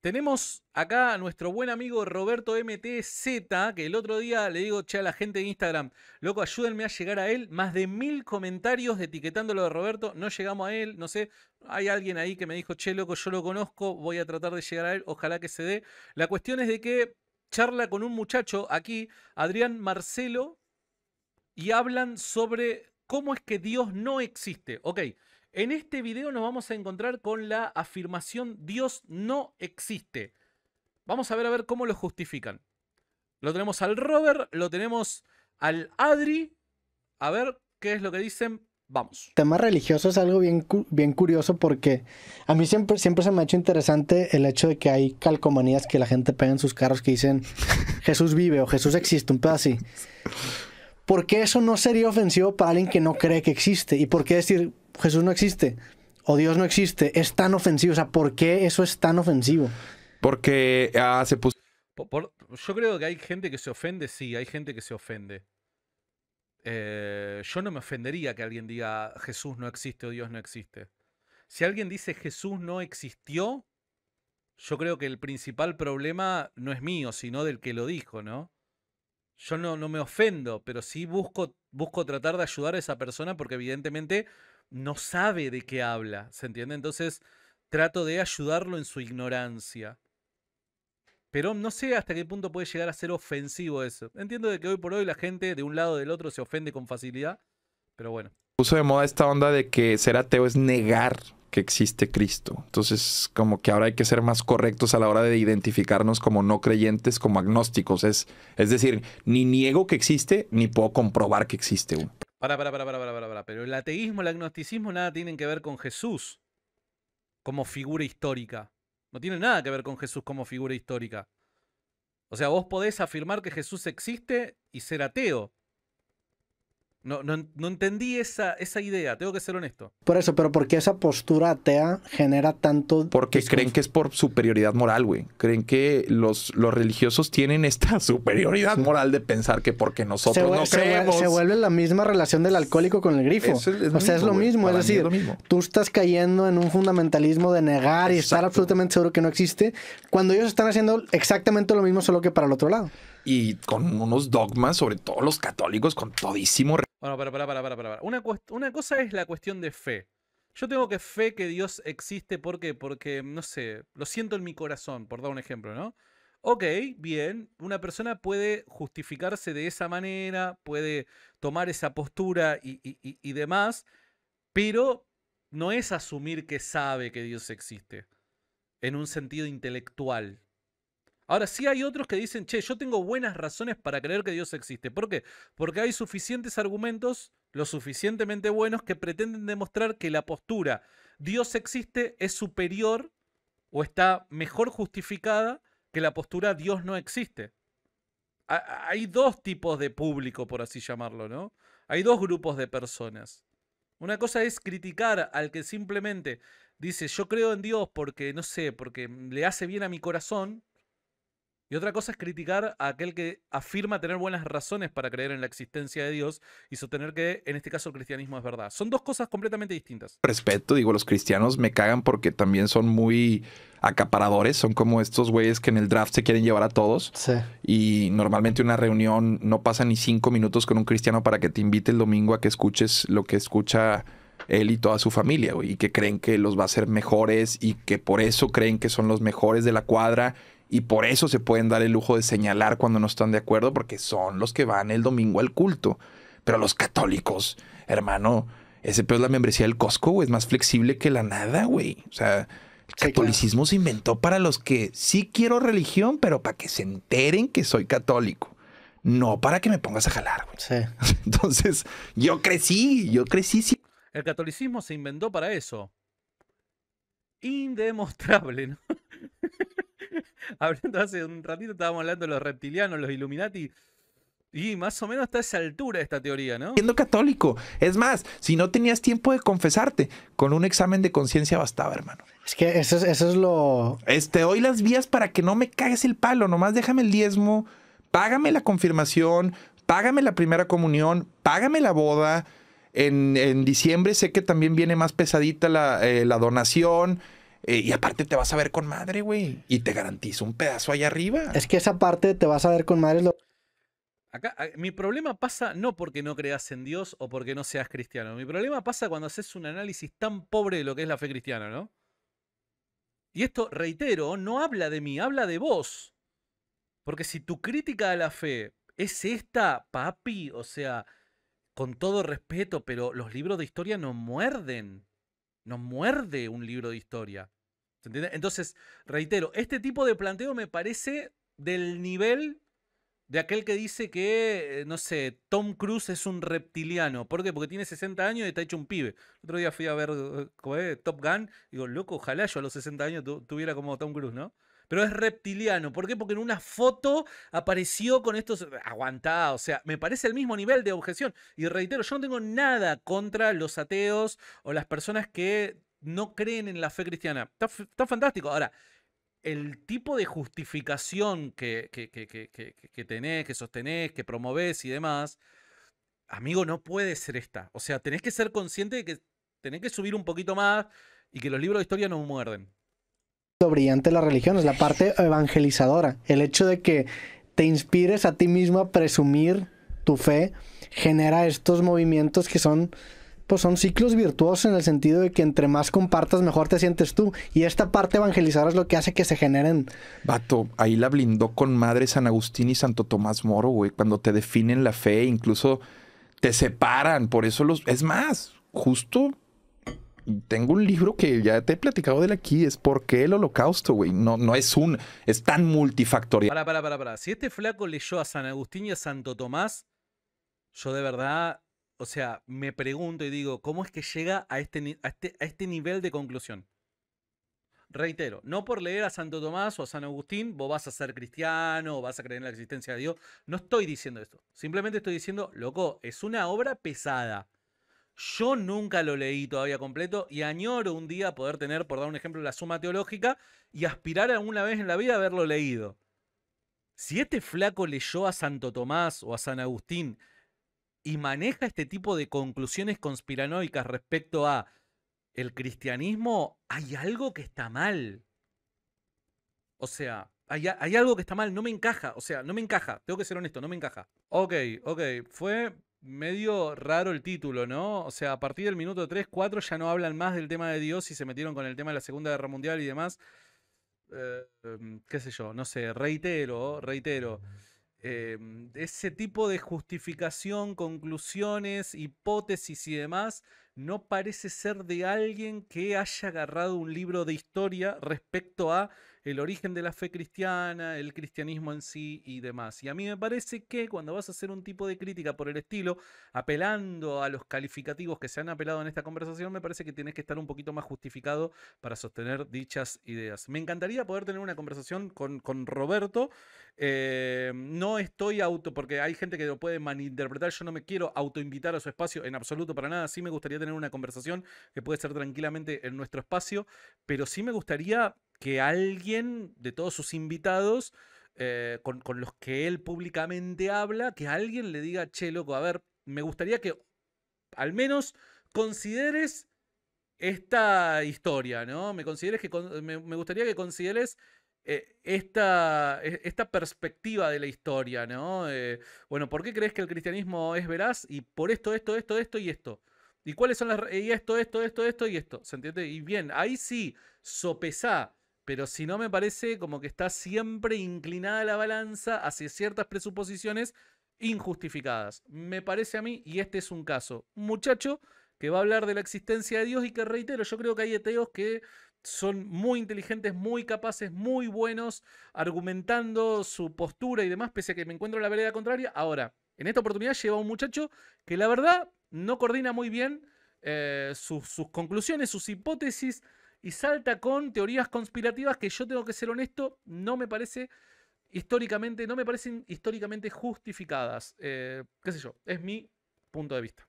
Tenemos acá a nuestro buen amigo Roberto MTZ, que el otro día le digo, che, a la gente de Instagram, loco, ayúdenme a llegar a él. Más de mil comentarios etiquetándolo de Roberto, no llegamos a él, no sé. Hay alguien ahí que me dijo, che, loco, yo lo conozco, voy a tratar de llegar a él, ojalá que se dé. La cuestión es de que charla con un muchacho aquí, Adrián Marcelo, y hablan sobre cómo es que Dios no existe. Ok, en este video nos vamos a encontrar con la afirmación Dios no existe. Vamos a ver a ver cómo lo justifican. Lo tenemos al Robert, lo tenemos al Adri. A ver qué es lo que dicen. Vamos. El tema religioso es algo bien, bien curioso porque a mí siempre, siempre se me ha hecho interesante el hecho de que hay calcomanías que la gente pega en sus carros que dicen Jesús vive o Jesús existe, un pedo así. ¿Por qué eso no sería ofensivo para alguien que no cree que existe? ¿Y por qué decir Jesús no existe o Dios no existe, es tan ofensivo. O sea, ¿por qué eso es tan ofensivo? Porque ah, se puso... yo creo que hay gente que se ofende, sí, hay gente que se ofende. Eh, yo no me ofendería que alguien diga Jesús no existe o Dios no existe. Si alguien dice Jesús no existió, yo creo que el principal problema no es mío, sino del que lo dijo, ¿no? Yo no, no me ofendo, pero sí busco, busco tratar de ayudar a esa persona porque evidentemente no sabe de qué habla, ¿se entiende? Entonces trato de ayudarlo en su ignorancia. Pero no sé hasta qué punto puede llegar a ser ofensivo eso. Entiendo que hoy por hoy la gente de un lado o del otro se ofende con facilidad, pero bueno. Puso de moda esta onda de que ser ateo es negar que existe Cristo. Entonces, como que ahora hay que ser más correctos a la hora de identificarnos como no creyentes, como agnósticos. Es, es decir, ni niego que existe, ni puedo comprobar que existe. Para, para, para, para, para, para, Pero el ateísmo, el agnosticismo nada tienen que ver con Jesús como figura histórica. No tiene nada que ver con Jesús como figura histórica. O sea, vos podés afirmar que Jesús existe y ser ateo. No, no, no, entendí esa, idea, tengo que ser honesto. Por eso, pero ¿por qué esa postura atea genera tanto... Porque creen que es por superioridad moral, güey. Creen que los, los religiosos tienen esta superioridad moral de pensar que porque nosotros no creemos... Se vuelve, la misma relación del alcohólico con el grifo. o sea, es lo mismo. es decir, tú estás cayendo en un fundamentalismo de negar y estar absolutamente seguro que no existe, cuando ellos están haciendo exactamente lo mismo, solo que para el otro lado. Y con unos dogmas, sobre todo los católicos, con todísimo bueno, para, para, para, para, Una, una cosa es la cuestión de fe. Yo tengo que fe que Dios existe porque, porque, no sé, lo siento en mi corazón, por dar un ejemplo, ¿no? Ok, bien, una persona puede justificarse de esa manera, puede tomar esa postura y demás, pero no es asumir que sabe que Dios existe en un sentido intelectual, Ahora sí hay otros que dicen, che, yo tengo buenas razones para creer que Dios existe. ¿Por qué? Porque hay suficientes argumentos, lo suficientemente buenos, que pretenden demostrar que la postura Dios existe es superior o está mejor justificada que la postura Dios no existe. Hay dos tipos de público, por así llamarlo, ¿no? Hay dos grupos de personas. Una cosa es criticar al que simplemente dice yo creo en Dios porque, no sé, porque le hace bien a mi corazón, y otra cosa es criticar a aquel que afirma tener buenas razones para creer en la existencia de Dios y sostener que, en este caso, el cristianismo es verdad. Son dos cosas completamente distintas. Respeto, digo, los cristianos me cagan porque también son muy acaparadores, son como estos güeyes que en el draft se quieren llevar a todos. Sí. Y normalmente una reunión no pasa ni cinco minutos con un cristiano para que te invite el domingo a que escuches lo que escucha él y toda su familia, güey, y que creen que los va a ser mejores y que por eso creen que son los mejores de la cuadra y por eso se pueden dar el lujo de señalar cuando no están de acuerdo, porque son los que van el domingo al culto. Pero los católicos, hermano, ese peor es la membresía del Costco, güey, es más flexible que la nada, güey. O sea, el catolicismo se inventó para los que sí quiero religión, pero para que se enteren que soy católico. No para que me pongas a jalar, güey. Sí. Entonces, yo crecí, yo crecí. Sí. El catolicismo se inventó para eso. Indemostrable, ¿no? hablando hace un ratito, estábamos hablando de los reptilianos, los Illuminati. Y más o menos está a esa altura esta teoría, ¿no? Siendo católico. Es más, si no tenías tiempo de confesarte, con un examen de conciencia bastaba, hermano. Es que eso es, eso es lo. Este, doy las vías para que no me cagues el palo. Nomás déjame el diezmo, págame la confirmación, págame la primera comunión, págame la boda. En, en diciembre sé que también viene más pesadita la, eh, la donación. Eh, y aparte te vas a ver con madre, güey. Y te garantizo un pedazo allá arriba. Es que esa parte te vas a ver con madre. Acá, mi problema pasa no porque no creas en Dios o porque no seas cristiano. Mi problema pasa cuando haces un análisis tan pobre de lo que es la fe cristiana, ¿no? Y esto, reitero, no habla de mí, habla de vos. Porque si tu crítica a la fe es esta, papi, o sea, con todo respeto, pero los libros de historia no muerden nos muerde un libro de historia. ¿Se entiende? Entonces, reitero, este tipo de planteo me parece del nivel de aquel que dice que, eh, no sé, Tom Cruise es un reptiliano. ¿Por qué? Porque tiene 60 años y está hecho un pibe. El otro día fui a ver eh, Top Gun. y Digo, loco, ojalá yo a los 60 años tuviera como Tom Cruise, ¿no? pero es reptiliano. ¿Por qué? Porque en una foto apareció con estos. Aguantá, o sea, me parece el mismo nivel de objeción. Y reitero, yo no tengo nada contra los ateos o las personas que no creen en la fe cristiana. Está, fantástico. Ahora, el tipo de justificación que, que, tenés, que sostenés, que promovés y demás, amigo, no puede ser esta. O sea, tenés que ser consciente de que tenés que subir un poquito más y que los libros de historia no muerden lo brillante de la religión, es la parte evangelizadora. El hecho de que te inspires a ti mismo a presumir tu fe genera estos movimientos que son pues son ciclos virtuosos en el sentido de que entre más compartas, mejor te sientes tú. Y esta parte evangelizadora es lo que hace que se generen. Vato, ahí la blindó con madre San Agustín y Santo Tomás Moro, güey. Cuando te definen la fe, incluso te separan. Por eso los. Es más, justo tengo un libro que ya te he platicado de aquí, es ¿Por qué el holocausto, güey? No, no es un, es tan multifactorial. Para, para, para, para. Si este flaco leyó a San Agustín y a Santo Tomás, yo de verdad, o sea, me pregunto y digo, ¿cómo es que llega a este, este a este, nivel de conclusión? Reitero, no por leer a Santo Tomás o a San Agustín, vos vas a ser cristiano vas a creer en la existencia de Dios. No estoy diciendo esto. Simplemente estoy diciendo, loco, es una obra pesada yo nunca lo leí todavía completo y añoro un día poder tener, por dar un ejemplo, la suma teológica y aspirar alguna vez en la vida a haberlo leído. Si este flaco leyó a Santo Tomás o a San Agustín y maneja este tipo de conclusiones conspiranoicas respecto a el cristianismo, hay algo que está mal. O sea, hay, hay algo que está mal, no me encaja, o sea, no me encaja, tengo que ser honesto, no me encaja. Ok, ok, fue medio raro el título, ¿no? O sea, a partir del minuto 3, 4 ya no hablan más del tema de Dios y se metieron con el tema de la Segunda Guerra Mundial y demás. Eh, em, qué sé yo, no sé, reitero, reitero. Em, ese tipo de justificación, conclusiones, hipótesis y demás no parece ser de alguien que haya agarrado un libro de historia respecto a el origen de la fe cristiana, el cristianismo en sí y demás. Y a mí me parece que cuando vas a hacer un tipo de crítica por el estilo, apelando a los calificativos que se han apelado en esta conversación, me parece que tienes que estar un poquito más justificado para sostener dichas ideas. Me encantaría poder tener una conversación con, Roberto. Eh, no estoy auto, porque hay gente que lo puede malinterpretar, yo no me quiero autoinvitar a su espacio en absoluto para nada, sí me gustaría tener una conversación que puede ser tranquilamente en nuestro espacio, pero sí me gustaría que alguien de todos sus invitados, eh, con, los que él públicamente habla, que alguien le diga, che, loco, a ver, me gustaría que al menos consideres esta historia, ¿no? Me, consideres que, gustaría que consideres eh, esta, e, esta, perspectiva de la historia, ¿no? Eh, bueno, ¿por qué crees que el cristianismo es veraz? Y por esto, esto, esto, esto y esto. ¿Y cuáles son las... Y esto, esto, esto, esto y esto. ¿Se entiende? Y bien, ahí sí, sopesá. Pero si no, me parece como que está siempre inclinada la balanza hacia ciertas presuposiciones injustificadas. Me parece a mí, y este es un caso, un muchacho que va a hablar de la existencia de Dios y que reitero, yo creo que hay ateos que son muy inteligentes, muy capaces, muy buenos, argumentando su postura y demás, pese a que me encuentro en la vereda contraria. Ahora, en esta oportunidad lleva un muchacho que la verdad no coordina muy bien eh, sus, conclusiones, sus hipótesis y salta con teorías conspirativas que yo tengo que ser honesto, no me parece históricamente, no me parecen históricamente justificadas. Eh, qué sé yo, es mi punto de vista.